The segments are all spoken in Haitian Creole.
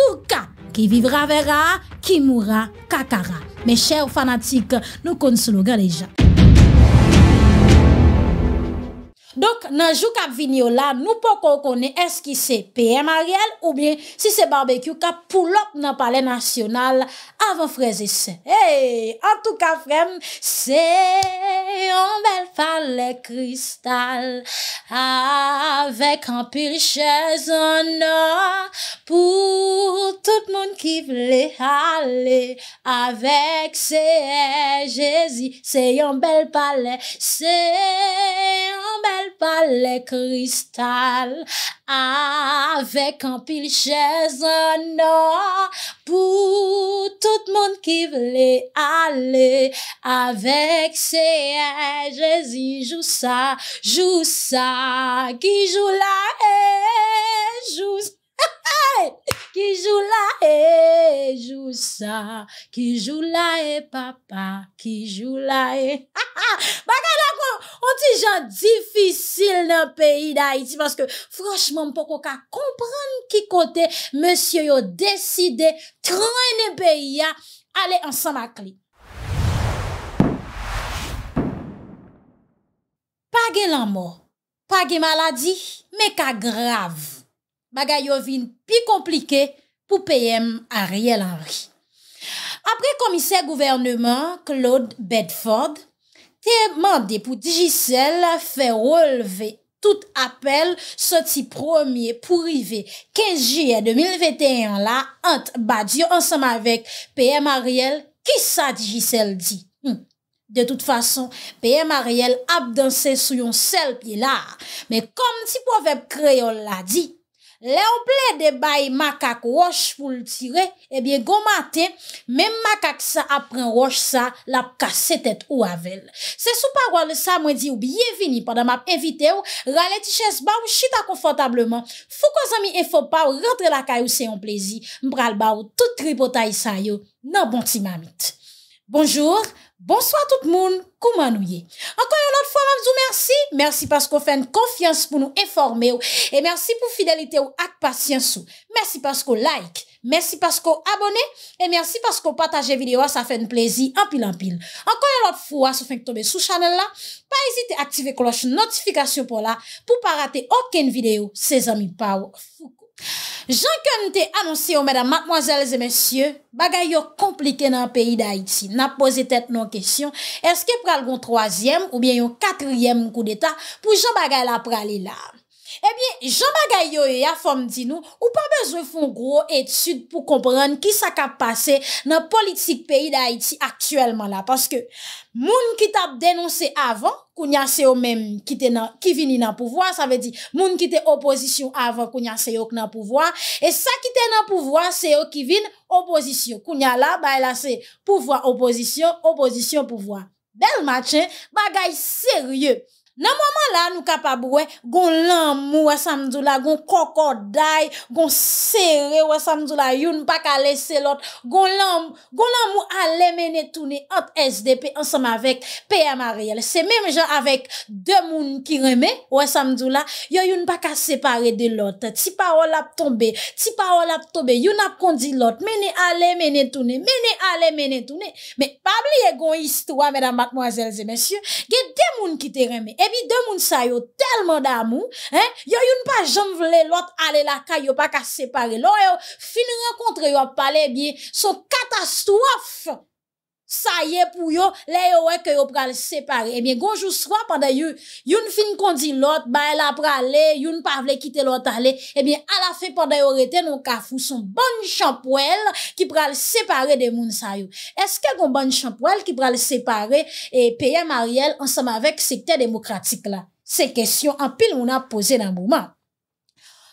Kouka, ki vivra vera, ki moura, kakara. Me chè ou fanatik, nou konsolo gareja. Donk nanjou kap vinyo la, nou pou kon kone eski se P.M. Ariel ou bie si se barbekyou kap pou lop nan pale nasyonal avan freze se. Hey! An tou ka frem, se yon bel pale kristal avek an pyrche zonor pou tout moun ki vle ale avek se jezi se yon bel pale se yon bel Balè kristal Avèk an pil chèz An or Pou tout moun ki vle Ale Avèk se Jou sa Jou sa Ki jou la e, Jou sa Ki jou la e, jou sa, ki jou la e papa, ki jou la e Ha ha, baka la kon, onti jan difisil nan peyi da iti Paske fransman mpoko ka kompran ki kote Monsye yo deside tronye peyi ya Ale ansan bakli Page lamo, page maladi, meka grav Magayovine pi komplike pou P.M. Ariel Henry. Apre komise gouverneman Claude Bedford, te mande pou Digicel fe releve tout apel soti promye pou rive 15 J 2021 la ant badyo ansam avek P.M. Ariel, ki sa Digicel di? Hmm. De tout fason, P.M. Ariel ap danse sou yon sel pi la, me kom ti po vep kreol la di, Le ou ple de bay makak wosh pou l tire, ebyen gomate, men makak sa apren wosh sa, lap ka setet ou avel. Se sou parwale sa mwen di ou biyevini padan map evite ou, rale ti ches ba ou chita konfotableman. Fou kwa zami efo pa ou rentre la kay ou se yon plezi, mbral ba ou tout tri potay sa yo, nan bonti mamit. Bonjour! Bonsoy a tout moun, kouman nou ye? Ankoy anot fwa, mabzou, mersi! Mersi paskou fèn konfians pou nou informe ou E mersi pou fidelite ou ak pasyens ou Mersi paskou like Mersi paskou abone E mersi paskou pataje videyo a sa fèn plezi Anpil anpil Ankoy anot fwa, sou fèn k tombe sou chanel la Pa ezite aktive kloche notifikasyon pou la Pou pa rate oken videyo Se zami pa ou fou Jankan te anonsi yo, madame, mademoiselles et messieurs Bagay yo komplike nan peyi da Haiti Na pose tet nan kesyon Eske pral gon troasyem ou bien yon katryem kou deta Pou jan bagay la pral ilan Ebyen, eh jan bagay yo yo e ya fom di nou, ou pa bezo foun gro etude pou komprenn ki sa ka pase nan politik peyi da Haiti aktuelman la. Paske, moun ki tap denonse avan, kounya se yo menm ki vini nan pouvoi. Sa ve di, moun ki te opozisyon avan kounya se yo nan pouvoi. E sa ki te nan pouvoi, se yo ki vini opozisyon. Kounya la, ba la se pouvoi opozisyon, opozisyon pouvoi. Bel matche, bagay seryeu. Nan mwaman la nou kapab wè, goun lan mwou wè samdou la, goun kokoday, goun sere wè samdou la, yon pa ka lesè lot, goun lan mwou ale mè netounè, ot SDP ansam avèk PMA Riyal. Se mèm jò avèk dè moun ki remè wè samdou la, yon yon pa ka separe de lot. Ti pa wò lap tombe, ti pa wò lap tobe, yon ap kondi lot, mè ne ale mè netounè, mè ne ale mè netounè. Mè pabli yè goun istwa, mè damak mwazèl zè mèsyè, gè dè moun ki te remè, e, E mi demoun sa yo telman damou, yo yon pa jom vle lot ale la ka yo pa ka separe lo non, yo, fin renkontre yo pale bie, so katastouf! Sa ye pou yo, le yo wek yo pral separe. Ebyen, eh gonjou swa panday yo, yon fin kondi lot, bay la prale, yon pavle kite lot ale, ebyen, ala fe panday yo rete nou kafou, son banj champouel ki pral separe de moun sa yo. Eske gon banj champouel ki pral separe e peye Marielle ansam avek sekte demokratik la? Se kestyon anpil moun apose nan mouman.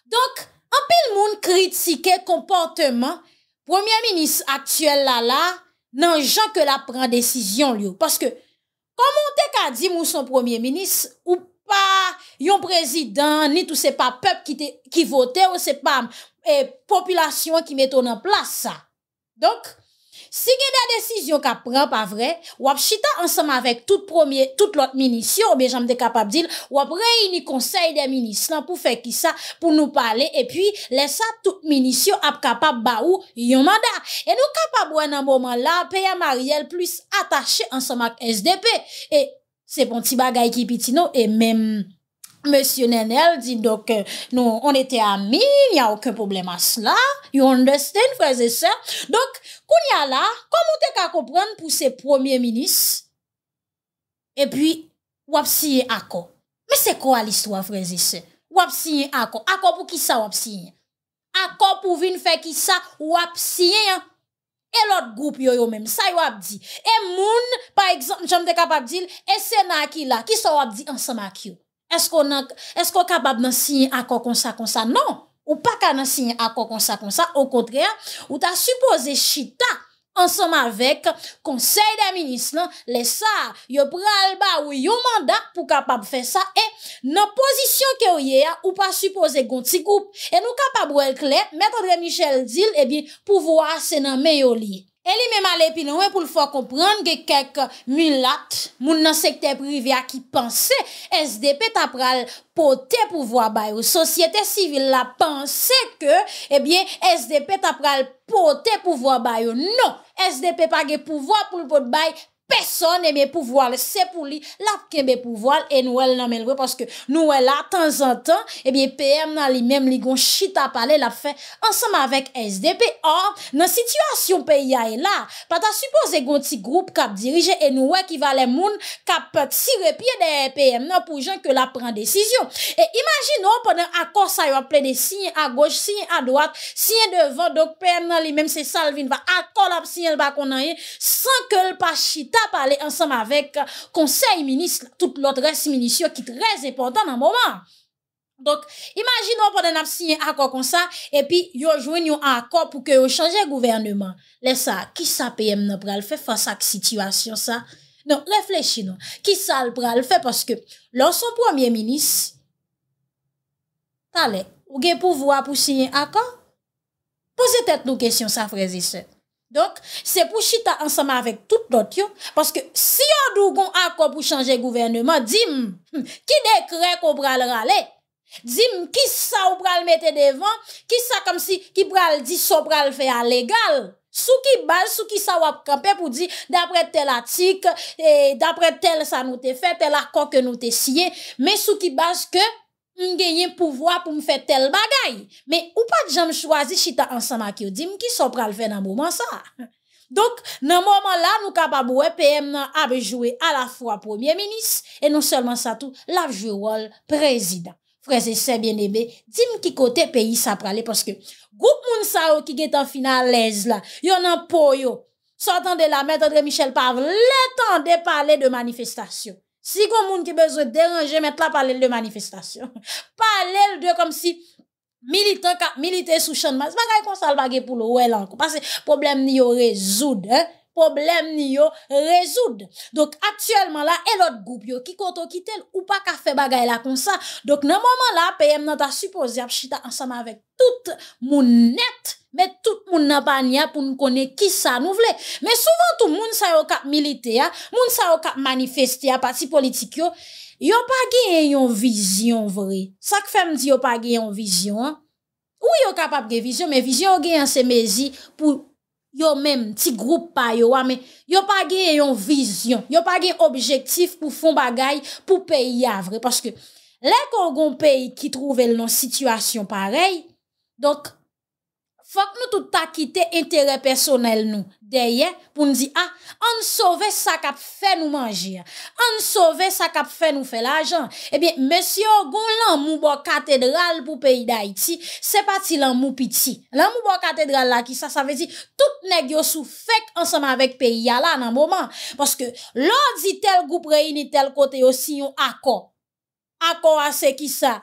Donk, anpil moun kritike kompanteman, premier minis aktuel la la, nan jan ke la pran desisyon liyo. Paske, komon dek a di moun son premier minis, ou pa yon prezidant, ni tou se pa pep ki vote, ou se pa eh, popilasyon ki meton an plasa. Donk, Si gen de a desisyon ka pren pa vre, wap chita anseman vek tout lot minisyon ou bejam de kapap dil, wap rey ni konsey de minisyon pou fe ki sa pou nou pale e pi lesa tout minisyon ap kapap ba ou yon manda. E nou kapap wè nan mouman la peya mariyel plus atache anseman k SDP e se pon ti bagay ki pitino e menm. Monsie Nenel di, doke, non, on ete ami, ni a ouke problem a sla. You understand, freze se? Dok, koun ya la, kom ou te ka kopran pou se premier minis? E pi, wap siye akon. Me se ko al istwa, freze se? Wap siye akon. Akon pou ki sa wap siye? Akon pou vin fe ki sa wap siye? E lot goup yo yo men, sa yo wap di. E moun, pa ekzan, jom de kapap di, e sena ki la, ki sa wap di ansa mak yo. Esko kapab nan sinye akor konsa konsa? Non! Ou pa ka nan sinye akor konsa konsa? Ou kontre, ou ta suppose chita ansama vek konsey de a minis lan, lesa yo pralba ou yo manda pou kapab fe sa, e nan pozisyon ke ou ye a, ou pa suppose gonti koup, e nou kapab wèl kle, metodre Michel Dille, ebi, eh pou vwa se nan meyo li. Eli men mal epi noue pou l fo kompran ge kek milat moun nan sekte privya ki panse SDP tapral pote pou vwa bayo. Sosyete sivil la panse ke, ebyen, eh SDP tapral pote pou vwa bayo. Non, SDP pa ge pou vwa pou l pot bayo. Peson eme pou voale se pou li Lap kenbe pou voale E nou el nan melwe Paske nou el la tan zan tan Ebyen PM nan li mem li gon chita pale Lap fe ansama vek SDP Or nan situasyon pe yae la Pata supose gon ti groupe kap dirije E nou el ki vale moun Kap pot si repye de PM Nan pou jan ke la pren desisyon E imajin nou ponen akos ayon Ple de sinye a goche, sinye a doat Sine devan, dok PM nan li mem se salvin Va akol ap sinye l bako nan ye San ke l pa chita a pale ansam avek konsey minis, tout lot res minisyon ki trez epotan nan mouman. Donk, imajinon pou den ap sinye akon kon sa, epi yo jwen yon akon pou ke yo chanje gouvernement. Lesa, ki sa peyem nan pral fe fasa k situasyon sa? Donk, reflechino. Ki sa pral fe poske, lonson pwamiye minis tale, ouge pou vwa pou sinye akon? Pose tet nou kesyon sa frezisek. Donk, se pou chita ansama vek tout dot yo, paske si yo dougon akon pou chanje gouvernement, di m, ki dek re ko pral rale? Di m, ki sa ou pral mette devan? Ki sa kom si ki pral di so pral fe a legal? Sou ki bal, sou ki sa wap kapè pou di, dapre tel atik, dapre tel sa nou te fe, tel akon ke nou te siye, men sou ki bas ke... m genyen pouvwa pou m fè tel bagay. Me ou pa djan m chwazi chita ansama ki yo dim ki so pral fè nan mouman sa. Dok nan mouman la nou kapabou e pèm nan abe jwè a la fwa premier menis e nou selman sa tou la jwè wol prezident. Freze se bien ebe, dim ki kote peyi sa pral e poske goup moun sa ou ki getan final lez la. Yon nan poyo, sotan de la mète André Michel par lè tan de par lè de manifestasyon. Si kon moun ki bezwe derenje, met la pale l de manifestasyon. Pale l de kom si milite sou chan mas. Bagay konsal bagay pou l wè lankou. Pase problem ni yo rezoud. Eh? Problem ni yo rezoud. Dok aktuelman la, elot goup yo ki koto ki tel ou pa kafe bagay la konsa. Dok nan mounman la, peyem nan ta suposye ap chita ansama vek tout moun nette mè tout moun nan banyan pou nou kone ki sa nou vle. Mè souvan tout moun sa yo kap milite ya, moun sa yo kap manifeste ya, pati politik yo, yo pa gen yon vizyon vre. Sak fem di yo pa gen yon vizyon. Ou yo kapap gen vizyon, mè vizyon yo gen yon semezi pou yo menm ti group pa yo wame. Yo pa gen yon vizyon. Yo pa gen objektif pou fon bagay pou peyi avre. Paske lè kon goun peyi ki trouvel nan situasyon parey, donk, Fok nou tout akite entere personel nou. Deye, pou nou di a, ah, an sove sak ap fe nou manji a. An sove sak ap fe nou fe la jan. Ebyen, mesyo, goun lan mou bo katedral pou peyi da iti, se pati lan mou piti. Lan mou bo katedral la ki sa, sa vezi, tout negyo sou fek ansama vek peyi ya la nan mouman. Paske, lodi tel goup reyini tel kote yo si yon akon. Akon a se ki sa.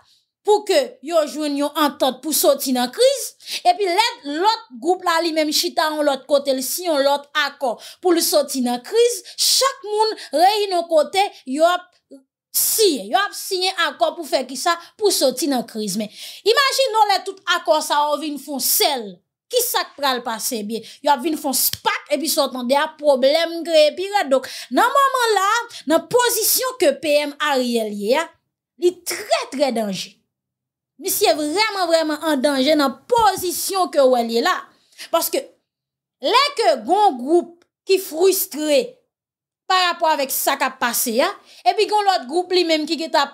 pou ke yo jwen yon antote pou soti nan kriz, epi let lout group la li menm chita yon lout kote lisi yon lout akor pou lout soti nan kriz, chak moun rey yon kote yon ap siye, yon ap siye akor pou fe ki sa pou soti nan kriz. Men, imajin nou let tout akor sa ou vin fon sel, ki sak pral pase bi, yon ap vin fon spak epi sotan de a problem gre, epi re, dok nan mouman la, nan posisyon ke PM a riel ye, li tre tre denje, mi siye vreman vreman an danjen an pozisyon ke wale la. Paske, leke gon group ki frustre, Par apwa vek sa ka pase ya, epi kon lot group li menm ki ge tap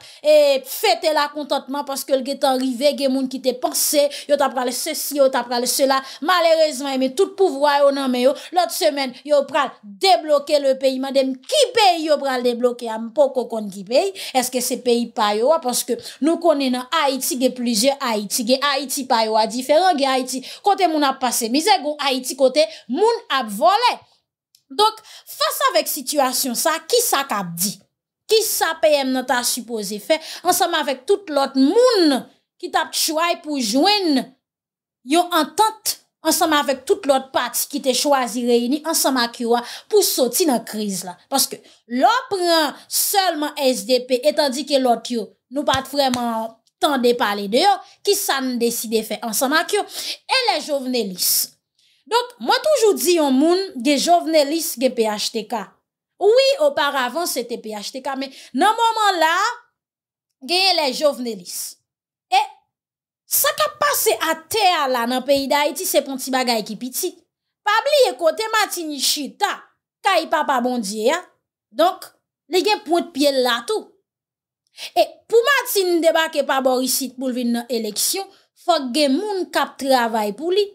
fete la kontantman paske l ge tanrive ge moun ki te panse, yo tap prale se si, yo tap prale se la, malerezman eme tout pouvwa yo nanmen yo, lot semen yo pral debloke le peyi, madem ki peyi yo pral debloke, ampo koko kon ki peyi, eske se peyi pa yo, aposke nou konen an Haiti ge pluje, Haiti ge, Haiti pa yo, adiferan ge Haiti, kote moun ap pase, mize go Haiti kote moun ap vole, Donk, fasa vek situasyon sa, ki sa kap di? Ki sa peyem nan ta supose fe? Ansama vek tout lot moun ki tap chouay pou jwen yo antant, ansama vek tout lot pati ki te chwazi reyini, ansama kiwa pou soti nan kriz la. Paske, lopren, selman SDP, etan di ke lot yo nou pat vreman tan de pale de yo, ki sa nan deside fe? Ansama kiwa, e le jovenelis. Donk, mwen toujou di yon moun ge jovnelis ge PHTK. Ouwi, oparavan se te PHTK, men nan mounman la, ge ye le jovnelis. E, sa ka pase a ter la nan peyida iti, se pon ti bagay ki piti. Pabli ye kote matin yi chita, ka yi papa bondye ya, donk, le gen pwet pye lato. E, pou matin yi deba ke pa borisit pou vin nan eleksyon, fok gen moun kap travay pou li,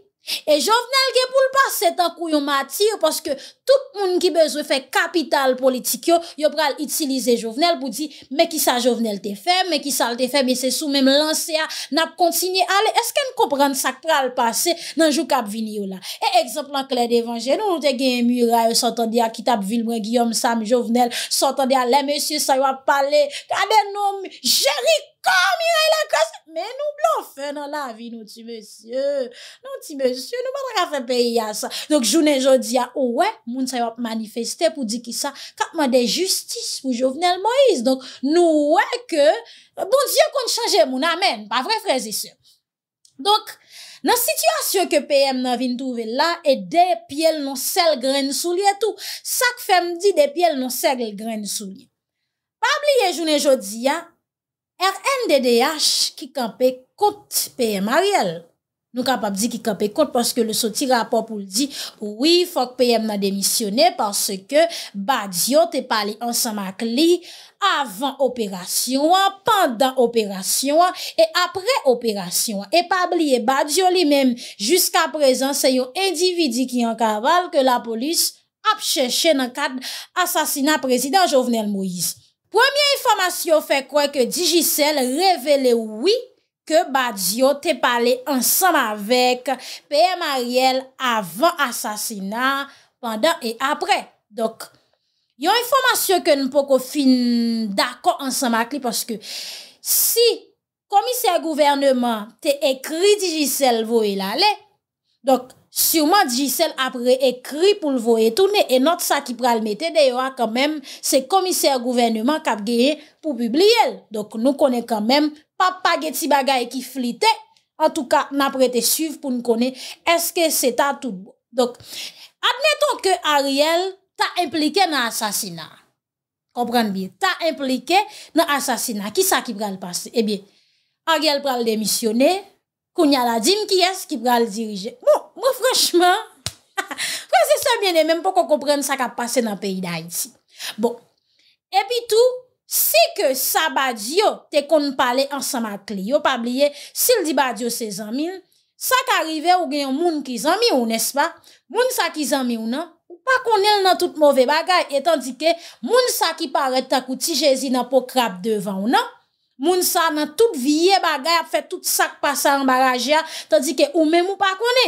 E jovenel ge pou l'passe tan kou yon matir, paske tout moun ki bezwe fe kapital politik yo, yo pral itilize jovenel pou di, me ki sa jovenel te fe, me ki sa te fe, me se sou men lansea, nap kontinye ale, eske n koprande sa k pral passe nan jou kap vini yo la? E ekzemplan klede evanje, nou nou te genye mura yo, sotan de a kitap vil mwen Guillaume Sam jovenel, sotan de a le monsye sa yo ap pale, kade nom Jericho! Kwa mire la kos, men nou blofe nan la vi nou ti monsye, nou ti monsye, nou patra fe peyi ya sa. Donk jounen jodi ya, ouwe, moun sa yop manifeste pou di ki sa, kapman de justis pou jovenel Moïse. Donk nouwe ke, bon diyo kont chanje moun amen, pa vre frezi se. Donk, nan situasyon ke peyem nan vin touve la, e de pye l non sel gren sou li etou. Sak fem di de pye l non sel gren sou li. Pa bli ye jounen jodi ya, R.N.D.D.H. ki kampe kote P.M. Ariel. Nou kap ap di ki kampe kote paske le soti rapop ou li di oui, fok P.M. nan demisyonè paske Badiou te pali ansan mak li avan operasyon, pandan operasyon e apre operasyon. E pa blie Badiou li men jiska prezen se yo individi ki an kaval ke la polis ap chè chè nan kad asasina prezident Jovenel Moïse. Pwèmye informasyon fè kwen ke Digicel revele wè kè Badiou te pale ansanm avèk P.M. Ariel avan asasina, pandan e apre. Dok, yon informasyon kè nou poko fin dako ansanm akli. Pwèmye informasyon fè kwen ke Digicel revele wè kè Badiou te pale ansanm avèk P.M. Ariel avan asasina, pandan e apre. Souman di sel apre ekri pou l vo etoune. E not sa ki pral mette deyo a kamem se komiser gouvennman kap geye pou publiye l. Dok nou konen kamem papageti bagay ki flite. En touka nan prete suv pou nou konen eske se ta tout bo. Dok adneton ke Ariel ta implike nan asasina. Kompran biye. Ta implike nan asasina. Ki sa ki pral passe? Ebi Ariel pral demisyone. Koun yaladim ki es ki pral dirije. Mou, mou franjman, franjman se se mwene menm pou kon kompren sa ka pase nan peyday ti. Bon, epi tou, se ke sa badyo te kon pale ansama kle yo pabliye, se li di badyo se zanmil, sa ka rive ou genyon moun ki zanmi ou nespa, moun sa ki zanmi ou nan, ou pa kon el nan tout mouve bagay, etan dike moun sa ki pare takou ti jezi nan pou krap devan ou nan, Moun sa nan tout viye bagay ap fè tout sak pa sa anbarajya, tadike ou men mou pa kone.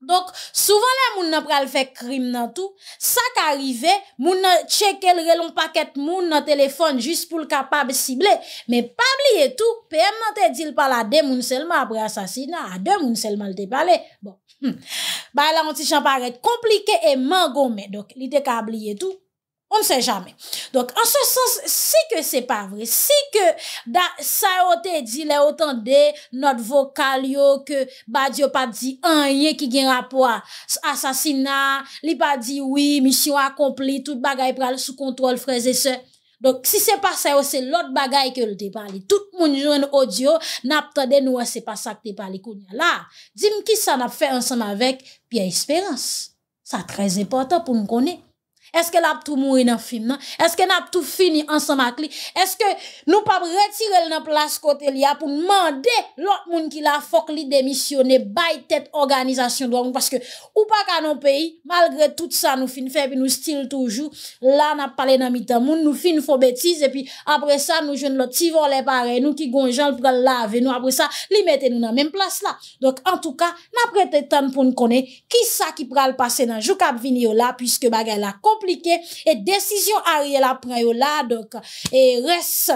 Donk, souvan la moun nan pral fè krim nan tout, sak arive, moun nan cheke l relon paket moun nan telefon jist pou l kapab sible. Me pabli etou, pèm nan te dil pala de moun selman apre asasina, a de moun selman te pale. Bon, hmm. bay la moun ti chan paret komplike e man gome, donk, li de kabli etou. On ne se jamen. Donc, an se sens, si ke se pa vre, si ke sa yo te di le otan de not vokal yo ke bad yo pa di anye ki gen rapwa, asasina, li pa di oui, misyon akompli, tout bagay prale sou kontrol freze se. Donc, si se pa sa yo, se lot bagay ke le te pali. Tout moun joun audio nap tade noua se pa sa ke te pali koun. La, di m ki sa nap fe ansam avek pi a esperans. Sa trez importan pou m konen. Eske non? la ap tou mouni nan film nan? Eske la ap tou fini ansan mak li? Eske nou pa ap retirel nan plas kote li a pou mande lout moun ki la fok li demisyone bay tet organizasyon do an? Paske ou pa ka nan peyi, malgre tout sa nou fin feb, nou stil toujou, la nap pale nan mitan moun, nou fin fò betiz, epi apre sa nou jwen lout tivo le pare, nou ki gonjan l pou la lave, nou apre sa li mette nou nan men plas la. Dok an tou ka, na prete tan pou nou kone, ki sa ki pra l'pase nan? Jou kap vini yo la, pwiske bagay la kom, E desisyon a rye la preyo la E res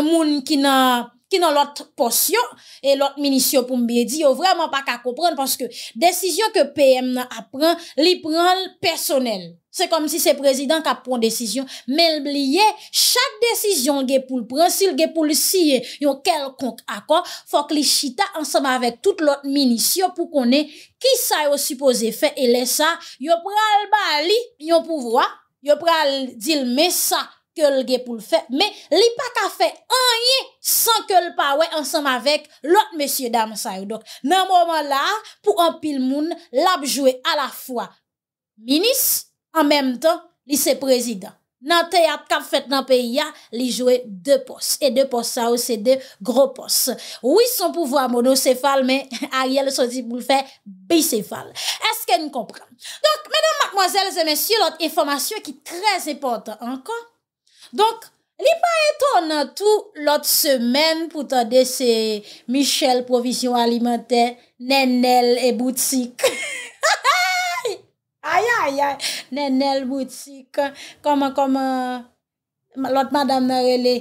Moun ki nan ki nan lot potyon e lot minisyon pou mbe di yo vreman pa ka kompran paske desisyon ke PM nan ap pran, li pran l personel. Se kom si se prezident ka pran desisyon, mel blye, chak desisyon ge pou l pran, sil ge pou l siye yon kelkonk akon, fok li chita ansama vek tout lot minisyon pou konen ki sa yo suppose fe ele sa, yo pran l bali yon pou vwa, yo pran dil me sa, kelge pou l'fè, me li pa ka fè anye, san kel pa wè, ansam avèk, lot mèsyè dam sa yo. Donk, nan mouman la, pou an pil moun, lab jwè a la fwa, minis, an mèm tan, li se prezidant. Nan teyat kap fèt nan peyi ya, li jwè de pos, e de pos sa yo, se de gro pos. Ou son pouvo a mono sefal, men a yè le son si pou l'fè, bi sefal. Eske nou kompran? Donk, mèdam, makmwazèl, zè mèsyè, lot e fòmasyon ki trèz e pòntan, Donk, li pa eton nan tou lot semen pou tade se Michel Provision Alimenter, Nenel et Boutique. Ha ha! Aya aya! Nenel, Boutique, koma koma, lot Madame Marele,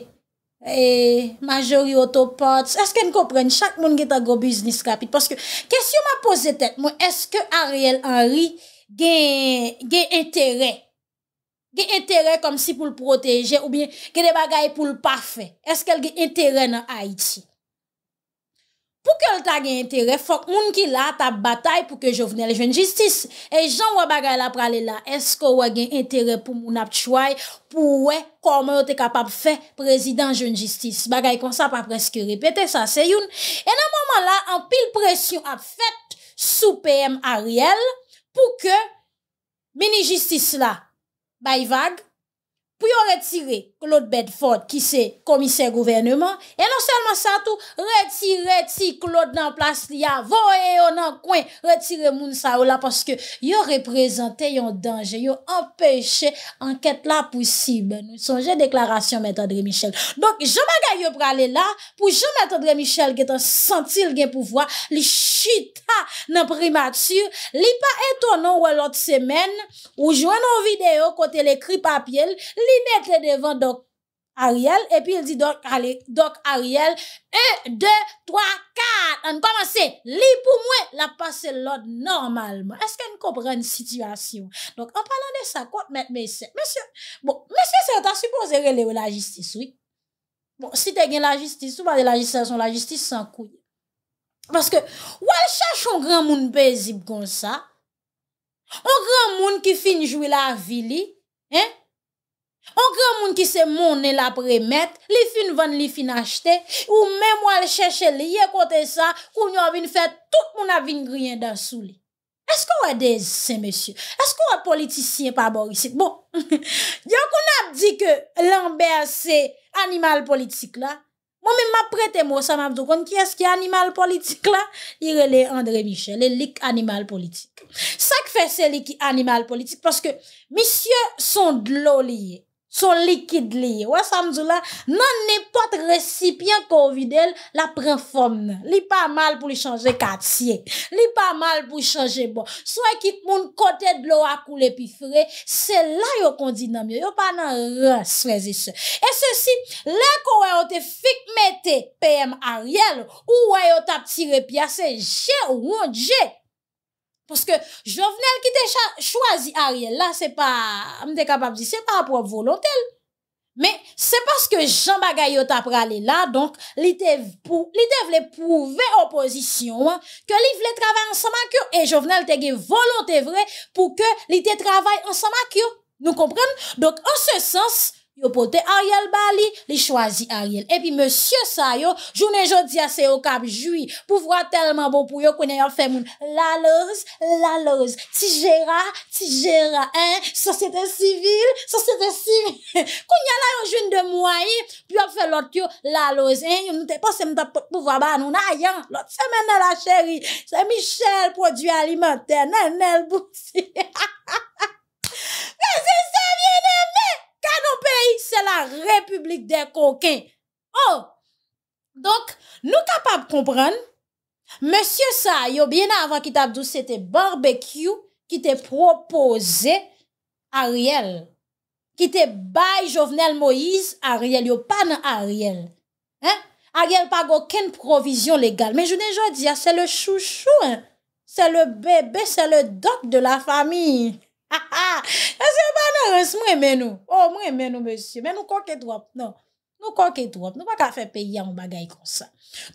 e, Majori Autoport. Eske n kopren? Chak moun gen ta go business kapit. Kes yo ma pose tet, moun, eske Ariel Henry gen enterey? gen entere kom si pou l'proteje ou bien gen de bagay pou l'parfè. Eske l gen entere nan Haiti? Pou ke l ta gen entere, fok moun ki la tap batay pou ke jo vene l jeun justice? E jan wè bagay la pralè la, eske wè gen entere pou moun ap chway pou wè kome o te kapap fè prezident jeun justice? Bagay kon sa pa preske repete, sa se youn. E nan mouman la, an pil presyon ap fèt sou PM Ariel pou ke mini justice la, Baivag yo retire Claude Bedford ki se komiser gouvernement. E non selman sa tou retire ti Claude nan plas li a voye yo nan kwen retire moun sa ou la paske yo represente yon denje, yo empèche anket la poussib. Nou sonje deklarasyon mète André Michel. Donk jom aga yo prale la pou jom mète André Michel get an sentil gen pouvoa li chita nan primatur li pa eto nou wè lot semen ou jwen nou video kote l'ekri papyel, li mette devan dok Ariel epi el di dok Ariel 1, 2, 3, 4 an komanse, li pou mwen la pase lot normalman eske an kopre an sityasyon an palan de sa kote mette messe bon, messe se an ta supoze rele ou la jistis, oui bon, si te gen la jistis, sou pa de la jistis an son la jistis san kouye paske, wale chache an gran moun bezib kon sa an gran moun ki finjoui la vili, hein On kre moun ki se moun el apre met, li fin van li fin achete, ou men moun al cheshe li ye kote sa koun yon avin fet tout moun avin griyen dasou li. Eskou wè dezise, monsye? Eskou wè politisyen pa borisite? Bon, diyon kon ap di ke lan bè se animal politik la, moun men mè prete mò sa mè avdou kon ki eski animal politik la, li rele André Michel, li lik animal politik. Sak fè se lik animal politik, paske misye son dlo li ye. Son likid li, wè samzou la, nan nepot resipyen kou vide l, la pren fòm nan. Li pa mal pou li chanje kat siye, li pa mal pou li chanje bon. Sou ekik moun kote dlo akoule pi fre, se la yo kondi nan miyo, yo pa nan rè srezi se. E se si, lè kou wè yote fik mette PM Ariel, ou wè yote ap tire piya, se jè ou wè non jè. Paske jovenel ki te chwazi a riel la, se pa mde kapap di se pa aprop volontel. Me, se paske Jean Bagayot ap prale la, donk li te vle pouve opozisyon, ke li vle travay ansan makyo, e jovenel te ge volontevre pou ke li te travay ansan makyo. Nou kompren? Donk an se sens... Yo pote Ariel Bali, li chwazi Ariel. Epi monsye sa yo, jounen jodi ase yo kap jwi. Pouvwa telman bon pou yo kwenye yo fè moun. La loz, la loz. Tijera, tijera. Sosete sivil, sosete sivil. Kwenye la yo joun de mouayi, pwenye yo fè lot yo la loz. Yo nou te posen mtap pouvwa ba nou na ayan. Lot semen na la cheri. Se Michel Produit Alimenter, nan el bousi. Mwenye semen, Beyi, se la republik de kokin. Oh, donk nou kapab kompren. Monsie sa, yo bien avan ki tabdou, se te barbekyou ki te propoze ariel. Ki te bay jovenel moiz ariel, yo pan ariel. Ariel pa goken provizyon legal. Men jounen jounen, se le chouchou, se le bebe, se le dot de la famiye. Ha ha, mwen se yo banan res, mwen menou, oh, mwen menou mwen se yo, mwen nou koke drop, nou, non. nou koke drop, nou pa ka fe pe yan ou bagay kon sa.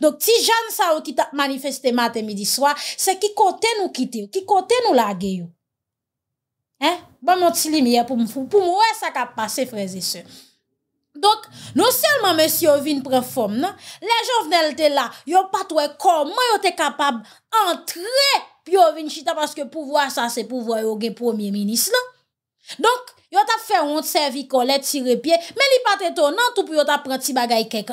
Dok ti jan sa ou ki tap manifestema te midi swa, se ki kote nou kite ou, ki kote nou lage ou. He, ban mwen ti li miye pou mwen fou, pou mwen wè sa kap pa se freze se. Dok nou selman mwen se yo vin pre fom nan, le jo vnen lte la, yo patwe kon, mwen yo te kapab entre. Pi yo vin chita paske pou vwa sa se pou vwa yo gen premier minis la. Non? Donk yo tap fe yon servikole ti repye. Men li pate tonan tou pou yo tap pranti bagay kek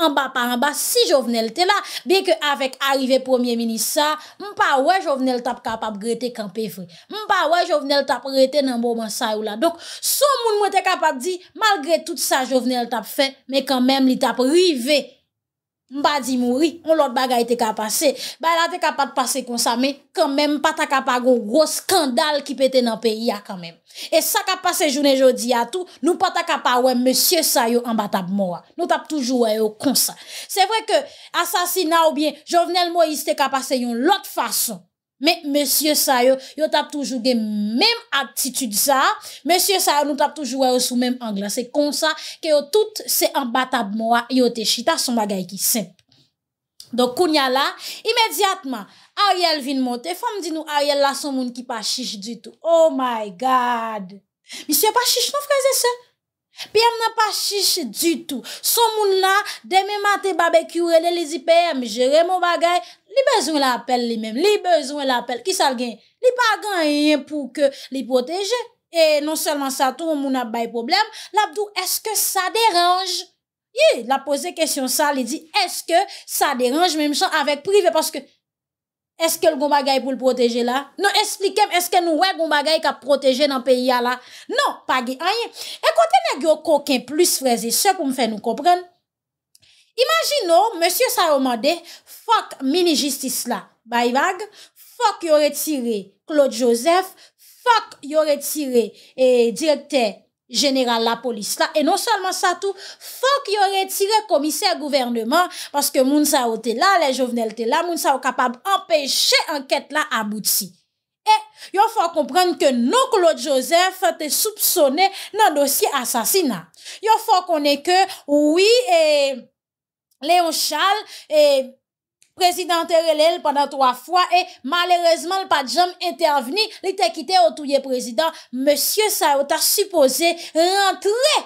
anba pa anba si jovenel te la. Bek yo avek arrive premier minis sa, mpa wey jovenel tap kapap grete kanpe vwe. Mpa wey jovenel tap rete nan bomansay ou la. Donk sou moun mwen te kapak di, malgre tout sa jovenel tap fe, men kanmem li tap rive. Mba di mouri, on lot bagay te kapase, bay la te kapat pase konsa, men, kanmen, mpa ta kapagon gros skandal ki pete nan peyi ya kanmen. E sa kapase jounen jodi ya tou, nou pa ta kapawem msye sa yo amba tab mowa. Nou tab toujou yo konsa. Se vre ke, asasina ou bien, jovenel mwoyi se te kapase yon lot fason, Men, monsye sa yo, yo tap toujou gen menm aptitude sa, monsye sa yo nou tap toujou gen sou menm angla. Se konsa, ke yo tout se ambatab moua, yo te chita son bagay ki senp. Donk, kounya la, imediatman, Ariel vin monte, fam di nou Ariel la son moun ki pa chiche duitou. Oh my God, misye pa chiche nou freze se? Pi, am nan pa chiche du tout. Son moun nan, deme maten babek yorele, li zipe, am jere mou bagay, li bezwen la apel li mem. Li bezwen la apel. Ki sal gen? Li bagan yon pou ke li proteje. E, non selman sa tou, moun ap bay problem. Labdou, eske sa deranj? Ye, la pose kesyon sa, li di, eske sa deranj mem chan avèk prive? Paske eske l goumba gay pou l proteje la? Nou esplikem, eske nou wè goumba gay ka proteje nan peyi ya la? Nou, pagi, anye. E kote nè gyo koken plus freze, se pou m fè nou kopren? Imagino, M. Saromade, fok mini-justis la, bay vag, fok yore tire Claude Joseph, fok yore tire eh, direkte jeneral la polis la, e non salman sa tou, fok yon retire komise a gouvernement, paske moun sa ou te la, le jovenel te la, moun sa ou kapab empèche anket la aboutsi. E, yon fok komprende ke non koulot Josef fote soupsonne nan dosye asasina. Yon fok kone ke, oui, e, Leon Charles, e, Prezidentè relèl pandan 3 fwa e malèrezman l pa djam interveni li te kitè ou touye prezident Monsie sa yo ta supposè rentre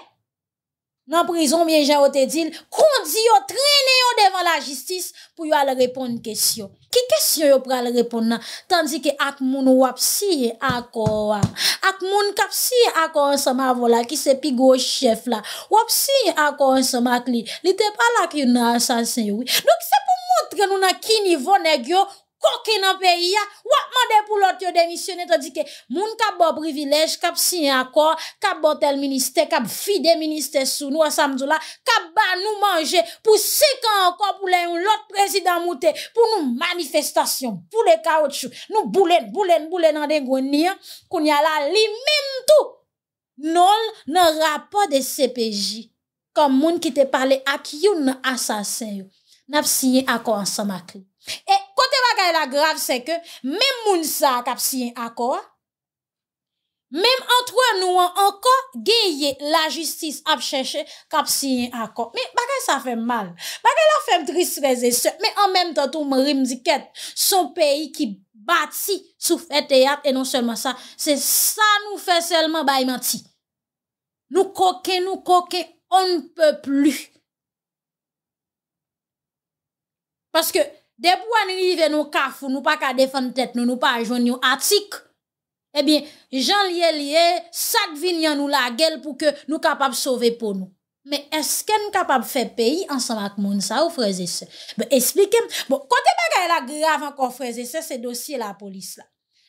nan prizon mien gen yo te dil kondi yo trenè yo devan la jistis pou yo al repon n kesyon ki kesyon yo pou al repon na tandi ki ak moun wap si ak ou an ak moun kap si ak ou an sa ma vo la ki se pig ou chef la wap si ak ou an sa ma kli li te pala ki nan san sen nou ki se pou Outre nou nan ki nivou ne gyo, kouke nan peyi ya, wap mande pou lot yo demisyonet, to di ke moun kap bo privilej, kap siyen akor, kap botel minister, kap fide minister sou nou a samzou la, kap ba nou manje, pou se kan akor pou le yon lot prezident moute, pou nou manifestasyon, pou le kaoutchou, nou boule, boule, boule nan den gwen ni ya, koun yala li men tou. Non nan rapor de CPJ, kom moun ki te pale ak yon asasen yo, N ap siyen akon an san makri. E kote bagay la grav se ke, mem moun sa kap siyen akon, mem antwa nou an ankon geye la jistis ap chenche kap siyen akon. Me bagay sa fèm mal. Bagay la fèm trist reze se. Me an menm tatou m rim diket. Son peyi ki bati sou fè teyat e non selman sa. Se sa nou fè selman bayman ti. Nou koke, nou koke, on ne pè plu. Paske, de pou an rive nou kafou, nou pa ka defan tet, nou nou pa ajon nou atik, e bin, jan liye liye, sak vin yon nou la gel pou ke nou kapap sove pou nou. Men, eske nou kapap fe peyi ansan ak moun sa ou freze se? Ben, esplikem, bon, kote mè gade la grave an kon freze se, se dosye la polis la.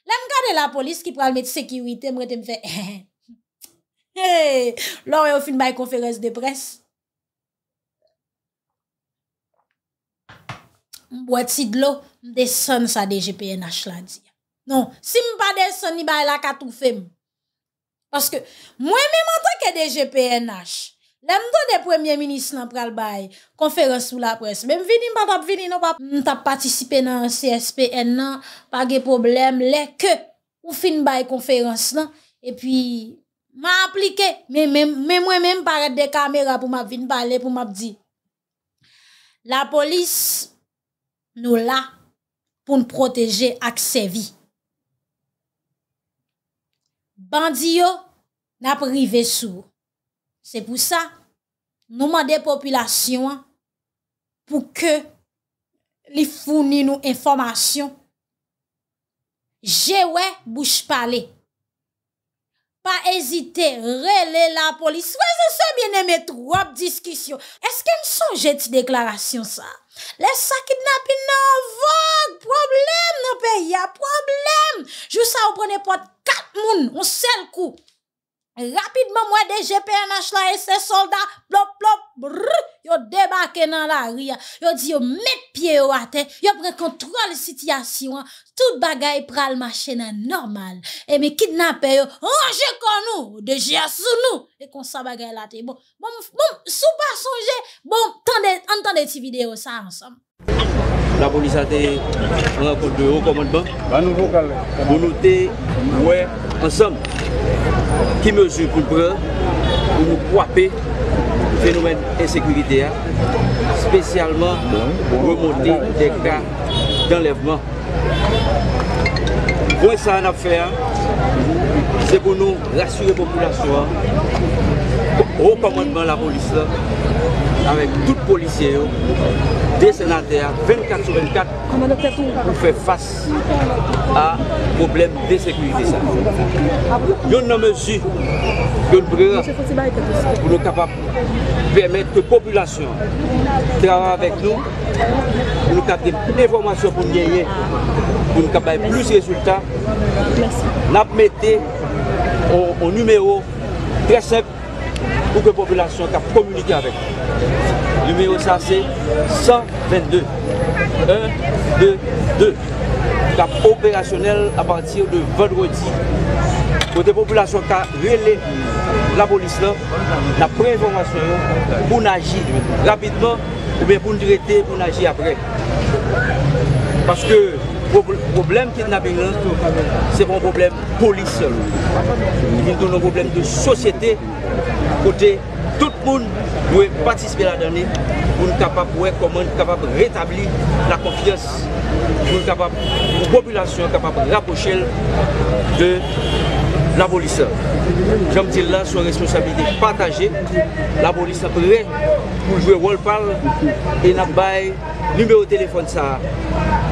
Len gade la polis ki pralme de sekirite, mwete mwe fe, he, he, he, lor e ou filmay konferens de presse. Mbo etid lo, mdeson sa DGPNH la di. Non, si mpa deson, ni bay la katoufem. Paske, mwen men mwantan ke DGPNH. Lem do de premier ministre nan pral bay, konferans pou la pres, men mvini mpa tap vini nan pap. Mta patisipe nan CSPN nan, page problem, leke, pou fin bay konferans nan. E pi, mwa aplike, men mwen men mpare de kamera pou map vin, bay le pou map di. La polis, Nou la pou nou proteje ak se vi. Bandi yo nan prive sou. Se pou sa, nou mande populasyon pou ke li founi nou informasyon. Jewe bouj pale. Pa ezite rele la polis. We ze se bine met wap diskisyon. Eske n son jeti deklarasyon sa? Les sakit napi nan vok Problem nan pe Ya problem Joussa ou prene pot kat moun Ou sel kou Rapidman mwen de GPNH la E se soldat plop plop brr debake nan la ria, yo di yo met piye yo ate, yo prekontrol sityasyon, tout bagay pral mache nan normal e mi kidnape yo, anje kon nou deje asou nou, de kon sa bagay late, bon, bon, bon, sou pa sonje, bon, tan de, an tan de ti video sa ansom la bonisa te, an akonde ho komand ban, ban nou vokal bonote, wè, ansom ki mesur pou pran pou wapè phénomène insécurité, spécialement remonter des cas d'enlèvement. Pour ça, en a c'est pour nous rassurer la population au commandement de la police, avec tout policier, des sénateurs 24 sur 24 pour faire face à problème de sécurité. Il y a une mesure pour nous de permettre que la population travaille avec nous, pour nous capter plus d'informations pour nous gagner, pour nous capter plus de résultats. Nous mettons au numéro très simple pour que la population puisse communiquer avec nous. numéro ça c'est 122 1 2 2 cap opérationnel à partir de vendredi. Côté population qui a la police là, la prévention, pour agir rapidement ou bien pour nous traiter, pour agir après. Parce que le problème kidnapping, c'est un problème police. Il y un problème de société tout le monde doit participer à la donnée pour être capable de rétablir la confiance pour capable population capable rapprocher de la police. J'aime dis là, une responsabilité partagée. La police est pour jouer rôle parle et n'a pas numéro de téléphone ça.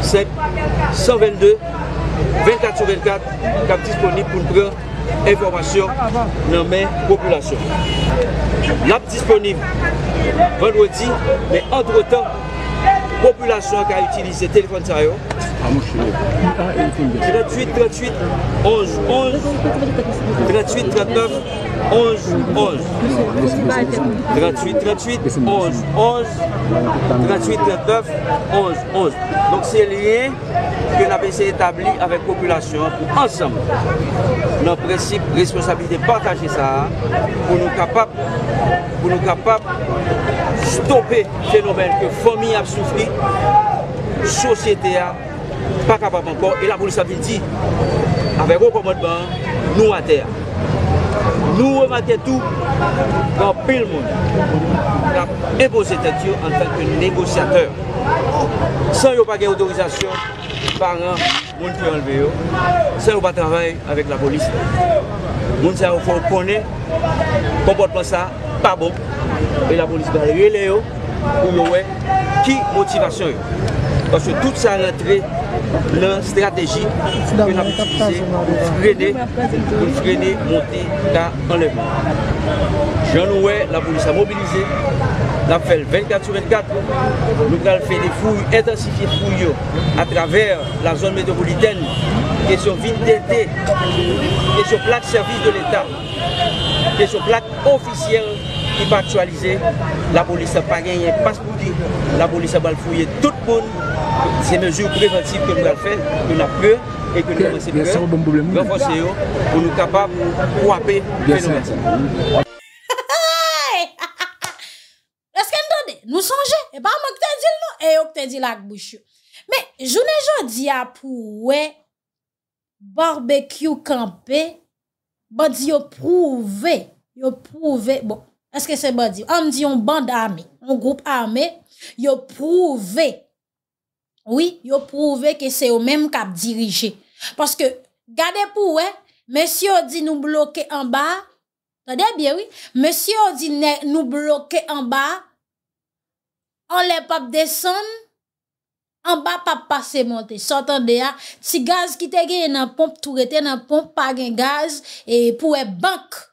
7 122 24 sur 24 qui disponible pour nous prendre Information dans population population. L'app disponible vendredi, mais entre-temps, population qui a utilisé le téléphone ça 38 38 11 11 38 39 11 11 38 38 11 11 38 39 11 11 donc c'est lien que l'ABC avons établi avec la population pour ensemble Le principe responsabilité partager ça pour nous capables pour nous capables stope fenomen ke fomi ap soufri, sosyete a, pa kapap ankon, e la polisabiliti, ave komotman, nou ater. Nou remater tou, an pel moun. La eposite tètyou, an fèlke negosyatèr. San yo page otorizasyon, par an, moun ki an lve yo, san yo pa travay avèk la polis. Moun se a ou fò konè, komotman sa, pa bok, et la police va motivation pour qui motivation qui que que tout sa rentre la stratégie pour freiner, pour freiner, pour pour freiner le la police a mobilisé avons fait 24 sur 24, nous avons fait des fouilles intensifié travers fouilles à la zone métropolitaine, et sur question d'été, et sur plaque service de l'État, sur sur plaque officielle ki pa aktualize, la bolise pa genye, pas pou di, la bolise bal fouye, tout bon, se menjou preventif ke nou al fè, nou na pwè, e ke nou presepè, bon renforsè yo, pou nou kapab, ou apè, pou nou renforsè yo. Esken do de, nou sonje, e eh pa anman kwen te dil nou, e eh, yo oh, kwen te dil ak bouchè. Me, jounen joun di apou we, barbekyou kampe, ba di yo prouve, yo prouve, bon, An m di yon band arme, yon group arme, yo prouve ki se yo menm kap dirije. Paske gade pou we, monsi yo di nou bloke an ba, monsi yo di nou bloke an ba, an le pap desen, an ba pap pase monte. Sotan de ya, ti gaz ki te gen nan pomp tou rete nan pomp, pag gen gaz, pou we bank pou.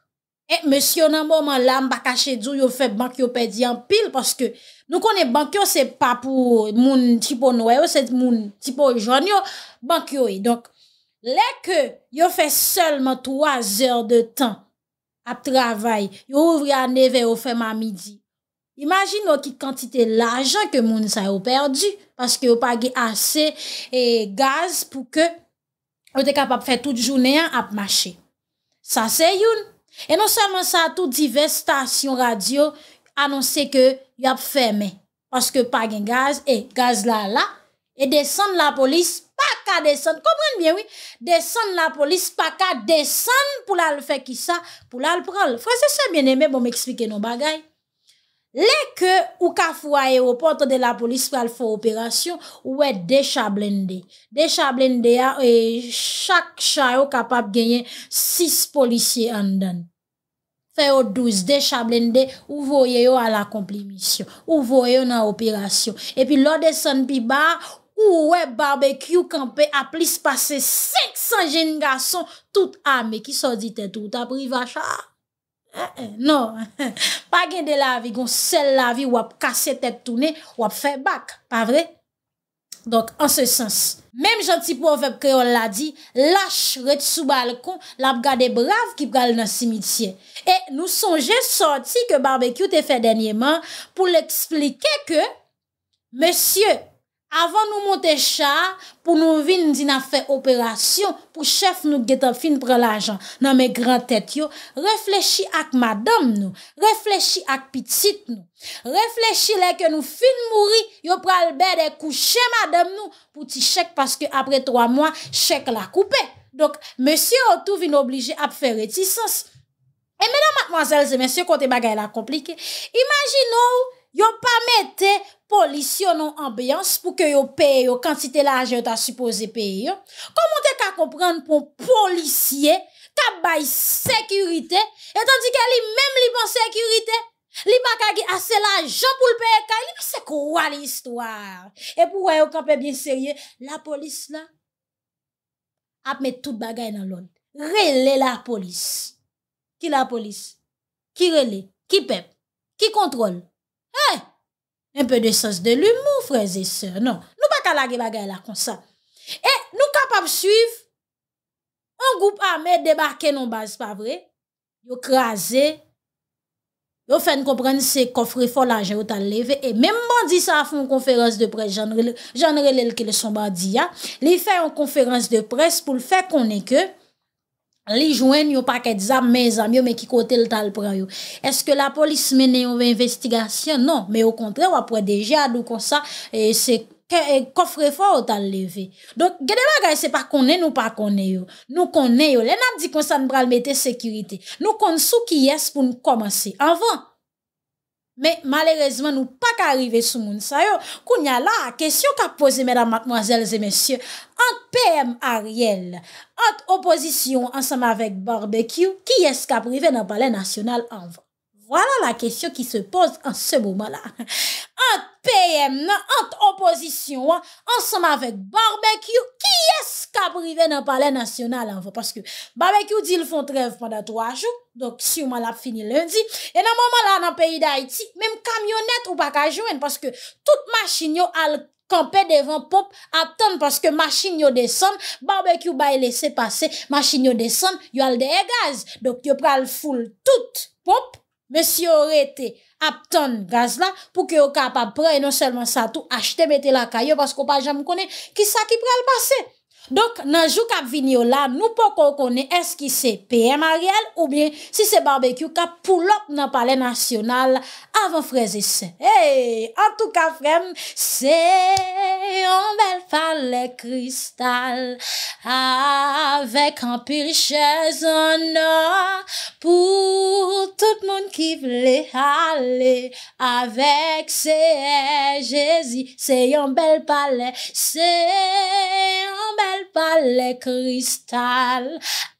Et eh, mèsyon nan mò man lam bakache djou yo fè bankyo pedi an pil pòs kè nou konè bankyo se pa pou moun tipon wè yo, se moun tipon jwanyo, bankyo e. Donk, lè kè yo fè selman 3 zèr de tan ap travay, yo ouvri an evè yo fè ma midi. Imagin yo ki kantite l'ajan ke moun sa yo perdi, pòs kè yo pagi asè eh, gaz pou kè yo te kapap fè tout jounen ap mache. Sa se youn? E non seman sa tout divers stasyon radyo Anonse ke y ap ferme Paske pag en gaz E gaz la la E desen la polis Paka desen Desen la polis Paka desen Pou la l fe ki sa Pou la l pran Fransese mwen eme bon m ekspike nou bagay Lè ke ou ka fwa e o pote de la polis pral fwa operasyon, ou e de chablende. De chablende a, e chak chay ou kapap genyen 6 polisye andan. Fè ou 12 de chablende, ou voye yo a la komplimisyon, ou voye yo nan operasyon. E pi lò de san pi ba, ou ou e barbeky ou kampe a plis pase 500 gen gason tout ame ki so di te tout apri vachar. Eh, eh, non, pa gen de la vi gon sel la vi wap kase tep toune, wap fe bak, pa vre? Donk, an se sens. Mem janti pou wap kreol la di, lache ret sou balkon, lap gade brav ki pral nan simitie. E nou son jen sorti ke barbekyou te fe denyeman pou l'explike ke, Monsieur! Avan nou monte chah, pou nou vin di na fe operasyon, pou chef nou getan fin pre la jan nan me gran tet yo, reflechi ak madam nou, reflechi ak pitit nou, reflechi le ke nou fin mouri, yo pre albe de kouche madam nou, pou ti chek paske apre 3 mwa, chek la koupe. Donk, monsye o tou vin oblije ap fe retisans. E menan matmazelze, monsye konti bagay la komplike, imagino ou, Yo pa mette polisyon nou ambayans pou ke yo peyo kantite la ajen ta suppose peyo. Koman te ka kompran pou polisyen ka bay sekurite etan di ke li menm li ban sekurite. Li ba kage ase la ajen pou l peye ka, li ba se kwa li histwa. E pou wè yo ka pe bien serye, la polis nan ap met tout bagay nan lon. Rele la polis. Ki la polis? Ki rele? Ki pep? Ki kontrol? Hey! Un pe de sos de l'humour, freze se, non. Nou baka lage bagay la konsa. Hey! Nou kapap suiv, an goup amè, debakè non baz pa vre, yo krasè, yo fèn komprense kofre fol a jè ou tal leve, e mèm bandi sa fè an konferans de pres, jan relèl ke le sombandi ya, li fè an konferans de pres pou l'fè konè ke... Li jwen yon paket zan men zan yon men ki kote l tal pran yon. Eske la polis menen yon ve investigasyon? Non, men o kontre wapre deje adou konsa, se kofre fwa w tal leve. Don, gede man gay se pa konen ou pa konen yon? Nou konen yon. Le nan di konsa nou pral mette sekurite. Nou konsou ki yes pou nou komanse. Anvan! Men, malerezman nou pa ka rive sou moun sayo, kou nya la, kesyon ka pose medan matmoazelze mesye, ant PM Ariel, ant opozisyon ansama vek Barbecue, ki yes ka prive nan balen nasyonal anvo. wala la kesyon ki se pose an se mouman la. Ante PM nan, ante oposisyon wan, anseman vek barbekyou, ki eska prive nan pale nasyonal an, anseman vek barbekyou di l fon trev pwanda 3 jou, anseman la fini lundi, anseman la nan peyi da iti, menm kamyonet ou baka jwen, anseman vek tout machin yo al kampe devan pop, atan, anseman vek machin yo deson, barbekyou bay lese pase, anseman vek machin yo deson, yo al de e gaz, anseman vek yo pral foul tout pop, Men si yo rete ap ton gaz la, pou ki yo kap ap pre, non selman sa tou achete, mette la kayo, pasko pa jan m konen, ki sa ki pre al base? Donk nanjou kap vinyo la, nou pou kon kone eski se P.M. Ariel ou bie si se barbekyou kap pou lop nan pale nasyonal avan freze se. Hey! An tou ka frem, se yon bel pale kristal avek an piriche zonor pou tout moun ki vle ale avek se se yon bel pale se yon bel Balè kristal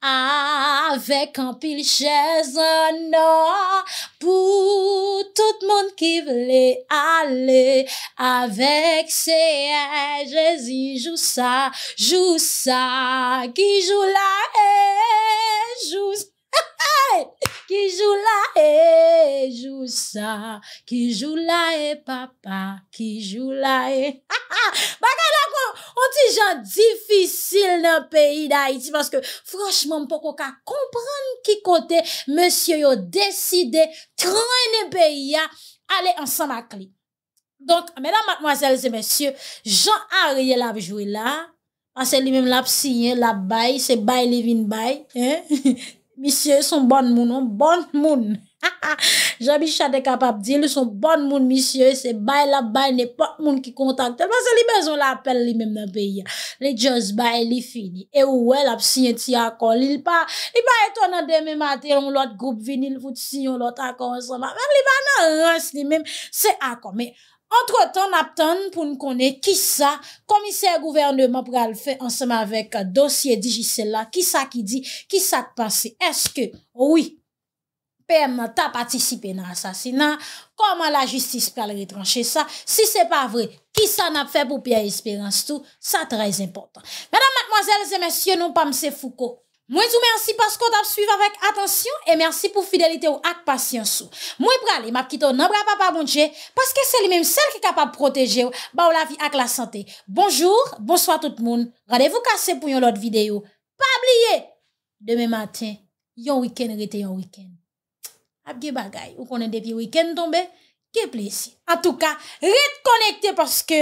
Avèk an pil chèz An or Pou tout moun ki vlè Alè Avèk se e Jou sa Jou sa Ki jou la e, Jou sa Jou sa sa, ki jou la e papa, ki jou la e ha ha, baka la kon onti jan difisil nan peyi da iti, paske fransman mpoko ka kompran ki kote msye yo deside trane peyi ya ale ansan akli donk, mwenan mwazel se msye jan a rye la vjwe la paske li mwen la psiyen la bay se bay li vin bay msye son bon moun bon moun Ha ha, jami chate kapap di, li son bon moun misye, se bay la bay, ne pot moun ki kontak, telman se li bezon la apel li men mabeya. Li just bay, li fini, e ouwe la psiyen ti akon, li pa, li bay ton nan deme mater, moun lot group vini, li fout siyon lot akon, mwen li ban nan rans li men, se akon, me entretan ap tan pou nkone, ki sa, komisye gouverneur ma pral fe, ansenman vek dosye di jise la, ki sa ki di, ki sa kpase, eske, oui, pe m nan ta patisipe nan asasinan, koman la jistis pe al retranche sa, si se pa vre, ki sa nap fe pou pi a esperans tou, sa trez importan. Madame, mademoiselles et messieurs, non pa mse fouko, mwen sou mersi pasko tap suive avèk atensyon, e mersi pou fidelite ou ak pasyansou. Mwen prale, map kito nan bra pa pa bondje, paske se li menm sel ki kapab proteje ou, ba ou la vi ak la sante. Bonjour, bonswa tout moun, radevou kase pou yon lot videyo, pa abliye, demè matin, yon wikèn rete yon wikèn. ap ge bagay, ou konen depi wikend tonbe, ge plesi. A tou ka, retkonekte paske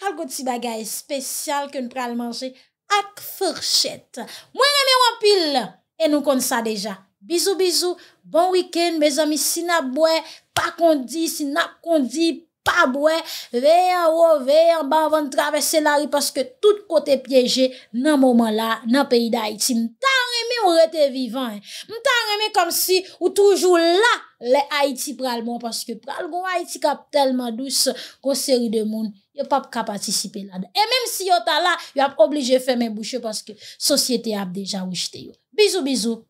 kalko ti bagay spesyal ke nou pral manje ak farchet. Mwen reme wapil, e nou kon sa deja. Bizou, bizou, bon wikend, bezami sinap bwe, pakondi, sinap kondi, pabwe, vey an wo, vey an ba, van travese lari paske tout kote pyeje nan mouman la, nan peyi da iti mta. mwen reme ou rete vivan. Mwen tan reme kom si ou toujou la le Haiti pral bon, paske pral bon Haiti kap telman dous konseri de moun, yo pap kap atisipe la. E menm si yo ta la, yo ap oblige fèmè bouchè, paske sosyete ap deja oujte yo. Bizou, bizou.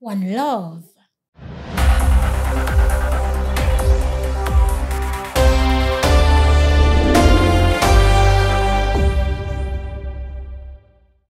One love.